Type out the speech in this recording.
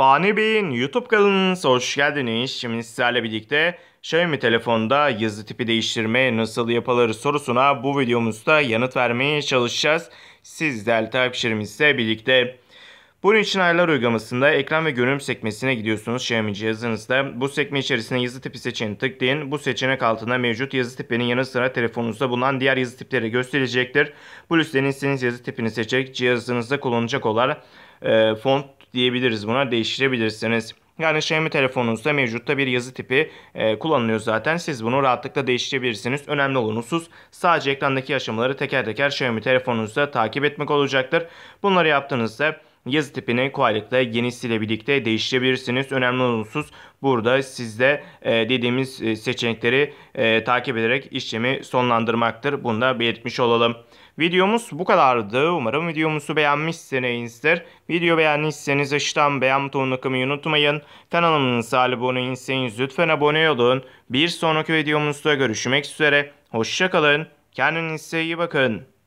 Fani Bey'in YouTube kanalına hoş geldiniz. Şimdi sizlerle birlikte Xiaomi telefonda yazı tipi değiştirme nasıl yapılır sorusuna bu videomuzda yanıt vermeye çalışacağız. Siz değerli takipçilerimizle birlikte. Bunun için ayarlar uygulamasında ekran ve görünüm sekmesine gidiyorsunuz Xiaomi cihazınızda. Bu sekme içerisinde yazı tipi seçeneğini tıklayın. Bu seçenek altında mevcut yazı tipinin yanı sıra telefonunuzda bulunan diğer yazı tipleri gösterecektir. Bu listeden istediğiniz yazı tipini seçerek cihazınızda kullanacak olan e, font diyebiliriz buna değiştirebilirsiniz. Yani Xiaomi telefonunuzda mevcutta bir yazı tipi e, kullanılıyor zaten. Siz bunu rahatlıkla değiştirebilirsiniz. Önemli olan husus sadece ekrandaki aşamaları teker teker Xiaomi telefonunuzda takip etmek olacaktır. Bunları yaptığınızda Yazı tipini kolaylıkla yenisiyle birlikte değiştirebilirsiniz. Önemli olan burada sizde e, dediğimiz e, seçenekleri e, takip ederek işlemi sonlandırmaktır. Bunu da belirtmiş olalım. Videomuz bu kadardı. Umarım videomuzu beğenmişsinizdir. Video beğendiyseniz aşağıdan beğen butonuna kımayı unutmayın. Kanalımıza abone değilseniz lütfen abone olun. Bir sonraki videomuzda görüşmek üzere. Hoşçakalın. Kendinize iyi bakın.